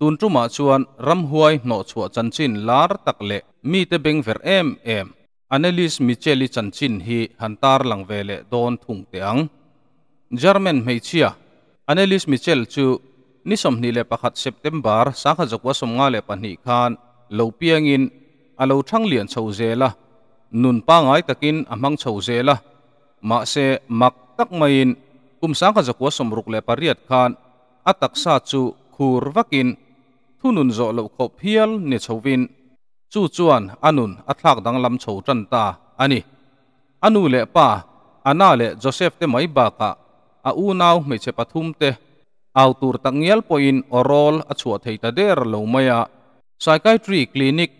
ตุนจุมาชวนรำหวยหนอชัวจันชินลาร์ตักเละมีแต่เบงเฟรเอ็มเอ็มอเนลิสมิเชลิจันชินฮีฮันตาร์ลังเวเลโดนทุงเตียงเยอรมนเมเชียอเนลิสมิเชลจูนิสมนีเลปะขัดเซปเทมบาร์สังขจักวสมงาเลปันฮีคานเลวเปียงินอาเลวทั้งเลียนชาวเซละนุนป้างไอตะกินอมังชาวเซละมาเซมักตักมาอินอุ้มสังกัจกัวสมรุกเลปารียดขานอัตักซาจูคูร์วักินทุนุนโจลกบเฮียลเนชวินจูจวนอนุนอัตลักดังลำโชจันตาอันนี้อนุเลป้าอันาเลโจเซฟเตไม่บากะอาอูนาวไม่เชปทุมเตเอาตูรตังเงยลปอินออรอลอัวเทตเดรลมายาไซคทรีคลินิก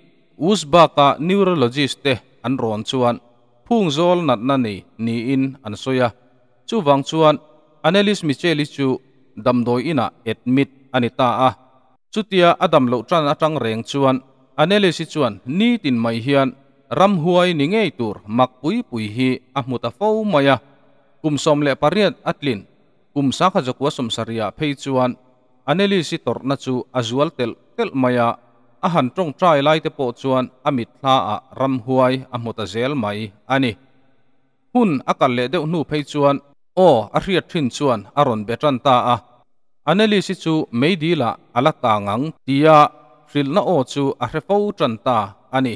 อุสบากะนิวโรโลจิสเตอันรอนชวน phung zol nat na ni ni in an soya chu wang chuan analyst micheli chu Dam Doi ina admit anita a chutia adam lo tran atang reng chuan analyst chuan ni tin mai hian ram huai ni ngei tur mak pui pui hi a muta fo maya kum som le pariat atlin kum sa kha jakwa som saria phei chuan analyst tor na chu azual tel tel maya a han trong trai lai te po chuan amit thla a ram huai a mota zel mai ani hun akal le deuh nu phei chuan o a hriat thin chuan a ron be tran ta a analysis chu meidi la ala ta ngang tia ril na o chu a hrefo tran ta ani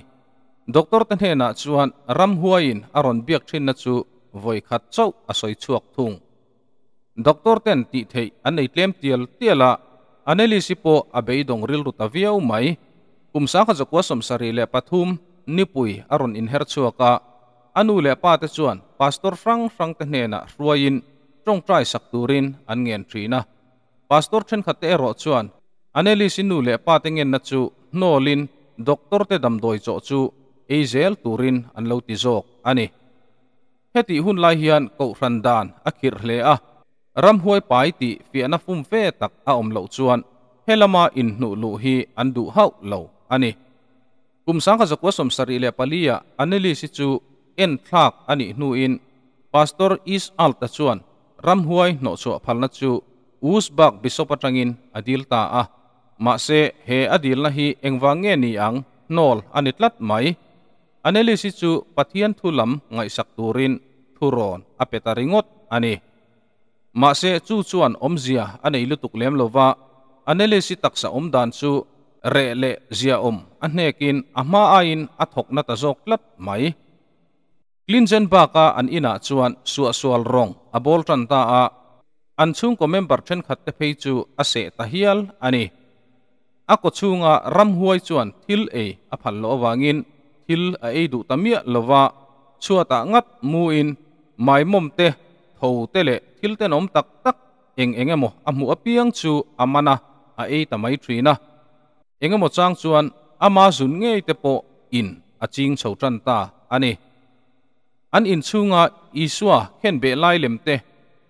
doctor tan he na chuan ram huain a ron biak thin na chu voi khat chau a soi chuak thung doctor ten ti thei an nei tlem tiel tiala analysis po a beidong ril ruta viau mai umsa kha zakwa somsari le pathum nipui aron in her chuaka anu le pa te chuan pastor rang rang te hne na ruain trong trai sak turin an thina pastor then khate ro chuan aneli sinu le pa te ngen na chu nolin doctor te dam doi cho chu ezel turin an lo ti jok ani heti hun lai hian ko ran dan akhir hle a ram huai pai ti fiana fum fe tak a om lo chuan helama in nu lu hi an du hau lo ani kumsang ka jakwa somsari le palia anili si chu en thak ani nuin pastor is al ta chuan ram huai no chu phalna chu usbak bisop atangin adil ta a ah. ma se he adil na hi engwange ni ang nol anitlat mai anili si chu pathian thulam ngai sak turin thuron apeta ringot ani ma se chu chuan omzia anei lutuk lem lova anele si taksa omdan chu re le zia om an hekin ama ain athok na ta zok lat mai klinzen baka an ina chuan suwa sual rong abol tran ta a an chung ko member then khat te phei chu ase ta hial ani a ko chunga ram huai chuan thil e a phal lo wangin thil a e du tamia lova chua ta ngat mu in mai mom te thâu te le thil te nom tak tak eng eng emo a mu apiang chu amana a e tamai mai thina เองมจังชวนอามาสุนเงยเตปอินอาจิงชาวจันตาอันนี้อันอินชูงาอีสัวเห็นเบลายเล่มเต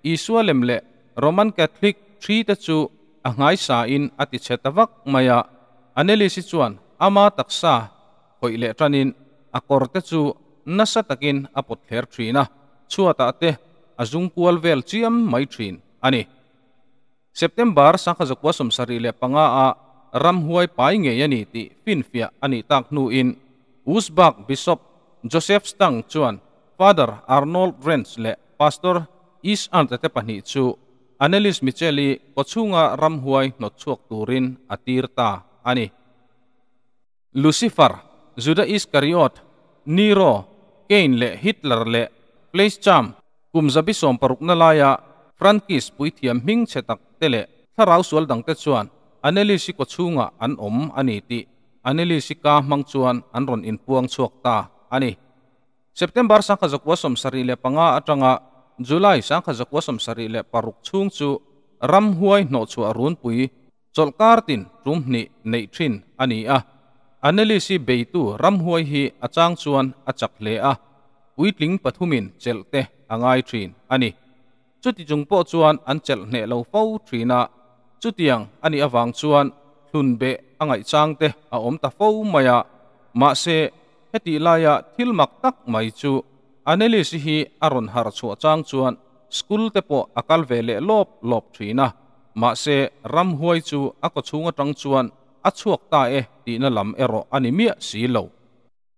อีสัวเล่มเละโรมันคาทลิกทรีตจูอ่างไอสาอินอติเชตวักมายาอันนี้ลิสิชวนอามาตักษาคอยเละจันินอักอร์ตจูนัสตักินอปดเฮรทรีนะชัวตาเตอาจุงกัวเวลจียมไม่ทรีนอันนี้ September sang kazakwa somsari le panga a ramhuai pai nge yani ti finfia ani tak nu in usbak bishop joseph stang chuan father arnold rents le pastor is an te pahni chu analyst micheli pochunga ramhuai no chuak turin atirta ani lucifer juda is kariot nero kein le hitler le place cham kumzabi som paruk na laya frankis puithiam hing chetak tele tharau sual dangte chuan analysis ko chunga an om ani ti analysis ka mang chuan an ron in puang chuak ta ani September sang khazak wasom sari le panga atanga July sang khazak wasom sari le paruk chung chu ram huai no chu arun pui cholkar tin rum ni nei thin ani a analysis beitu ram huai hi achang chuan achak le a uitling pathumin chelte angai thin ani chuti jungpo chuan an chel hne lo fau thina chú chutiang ani awang chuan ấy angai changte à om ta fo maya ma se lai à thil mak tak mai chu aneli si hi aron har chu chang chuan school te po akal về vele lop lop na mà se ram huai chu ako chunga tang chuan a chuak ta e đi na lam ero ani mi si lo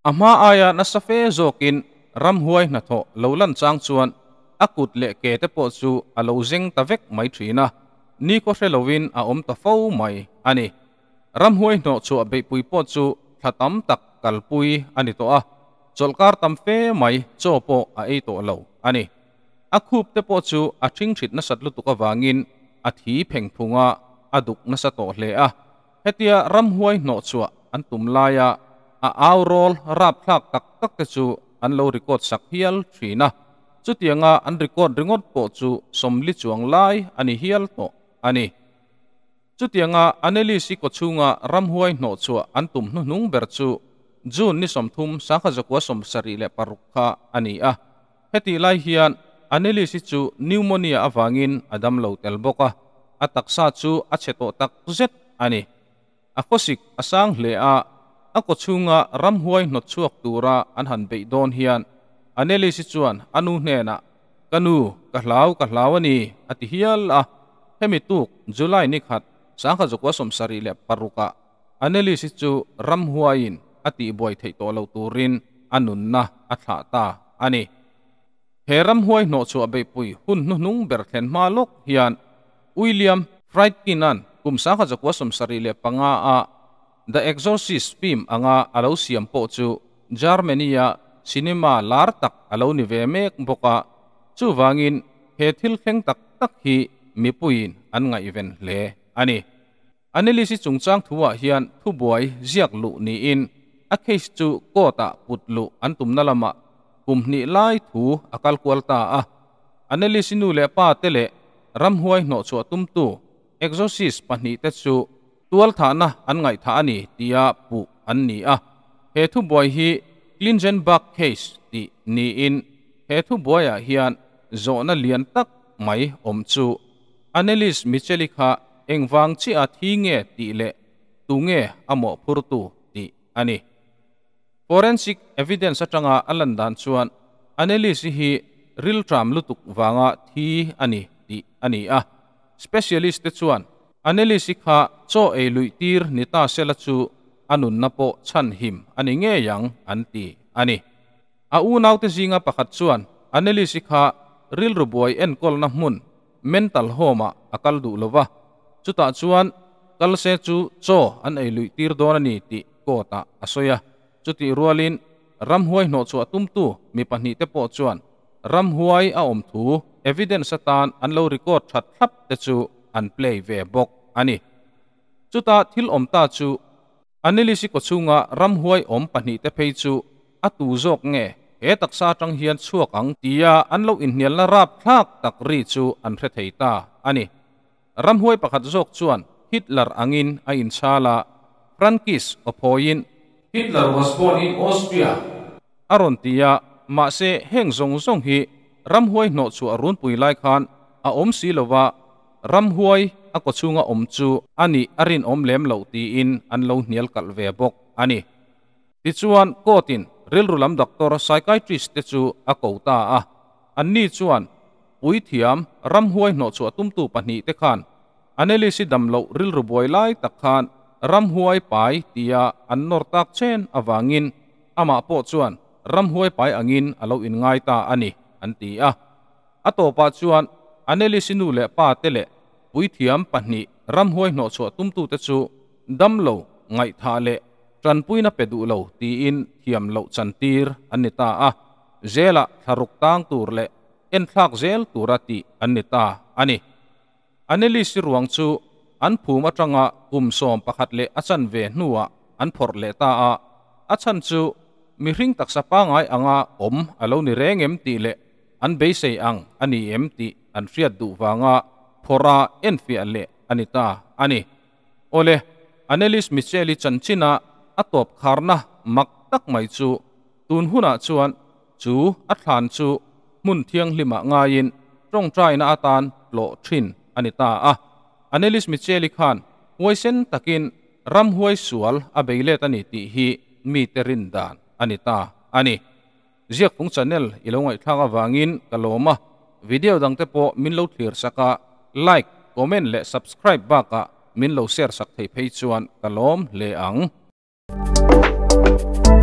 ama aya na sa fe zokin ram huai na lâu lolan chang chuan akut le ke te po chu alo jing ta vek mai na นี่ก็เชลวินอาอมตะฟ้าไม่อันนี้รำหวยนอจูวเบปุยปอดจูถ้าตั้มตักกัลปุยอันนี้ตัวอ่ะจลการตั้มเฟ่ไม่จอปอาไอตัวเลาอันนี้อาคูบเตปอจูอาชิงชิดนัสัตลุตุกวางินอาทีเพ่งพุงอ่ะอาดุกนัสตโตเลอะเฮติ้ารำหวยนอจูอันตุมลายะอาอารอลรับพลักตักตักกจูอันเลวริกอดสักเฮียลฟีนะจุดยังอ่ะอันริกอดริงอดปอจูสมลิจวงไลอันนี้เฮียลโต ani chutianga analysis ko chunga ramhuai no chu antum nu nung ber chu jun ni somthum sakha zakwa somsari le parukha ani a ah. heti lai hian analysis chu pneumonia avangin adam lo tel boka ataksa chu acheto tak zet ani akosik asang le a ako chunga ramhuai no chuak tura anhan be don hian analysis chuan anu hne na kanu kahlaw kahlaw ani ati hial a ah. hemi tuk July nikhat sangha jokwa somsari le paruka aneli si chu ram huain ati boy thei to lo turin anun na atha ta ani heram huai no chu abe pui hun nu nung berthlen ma lok hian William Friedkinan kum sangha jokwa somsari le panga a The Exorcist film anga alo siam po chu Germania cinema lar tak alo ni ve mek boka chu wangin he thil kheng tak tak hi มีปุยนอันไีเวนเลอันนี้อันนี้ลิซิจงจังทัวเฮียนทุบวยเจียกลุนี่อินอักเฮสจูโกตะปุดลุอันตุมนัลมะกุมนี่ไลทูอักลกวลตาอะอันนี้ลิซินูเลป้าเตเลรำหวยหนอชัวตุมตูเอ็กโอซิสปันนีเตจูตัวท่านะอันไง่านี่ที่อาปุอันนี้อ่ะเฮทุบวยฮีคลินเจนบักเคสตีนี่อินเฮทุบวยอะเฮียนโจนาเลียนตักไม่อมจู Annelies Michelikha engwang chi at hi nge ti le tu nge amo purtu ti ani forensic evidence atanga alan dan chuan analysis hi ril tram lutuk wanga thi ani ti ani a specialist te chuan analysis kha cho e lui tir nita sela chu anun na po chan him ani nge yang anti ani a u nau te zinga pakhat chuan analysis kha ril rubuai en kol na hmun mental homa akal du lova chuta chuan kal se chu cho an ei lui tir don ani ti ko ta asoya chuti rualin ram huai no chu atum tu mi pahni te po chuan ram huai a om thu evidence atan an lo record that thap te chu an play ve bok ani chuta thil om ta chu anilisi ko chunga ram huai om pahni te phei chu atu jok nge he taksa tang hian chuak ang tia an lo in hnial na rap thlak tak ri chu an hre thei ta ani ramhuai pakhat zok chuan hitler angin a in sala frankis opoin hitler was born in austria aron tia ma se heng zong zong hi ramhuai no chu arun pui lai khan a om silowa ramhuai a ko chunga om chu ani arin om lem lo ti in an lo hnial kal ve bok ani ti chuan kotin เรื่องรุลัมด็อกเตอร์ไกทริสเตจูอากตาอะอันนี้ชวนปุยเทียมรำหวยหนอชัวตุ้มตูปนีเตคันอันนี้ลิสิดำเลเรื่องรบวยไล่ตะคันรำหวยไปตียอันนอร์ตักเชนอวางินอามาปอชวนรำหวยไปอังินอเลาอินไงตาอันนี้อันตีอะอัตัจปาชวนอันนี้ลิสินูเล่ปาเตเล่ปุยเทียมปนีรำหวยหนอชัวตุ้มตูเตจูดำเลไงทาเล tran puina pedu lo ti in hiam lo chan tir anita a zela tharuk tang tur le en thlak zel turati anita ani aneli si ruang chu an phum atanga kum som pakhat le achan ve nuwa an phor le ta a achan chu mi ring tak sa pangai anga om alo ni reng em ti le an be sei ang ani em ti an riat du wanga phora en fi ale anita ani ole anelis micheli chanchina อัตบขารนะมักตักไม่จูตูนหุนาชวนจูอัฐานจูมุนเทียงลิมะงายินตรงใจนาตานโลชินอันิตาอะอันลิสมิเชลิขันหวยเซนตะกินรำหวยสวลอเบเลตันิติฮีมีเตรินดานอันิตาอันนิเจีกกพงชาแนลอิลงไอทากวางินกะลมะวิดีโอดังเตโปมินโลทีร์สักะไลค์คอมเมนต์และ subscribe บ้ากะมินโลเซียร์สักไทยเพจ์ชวนกะลมเลอัง thank you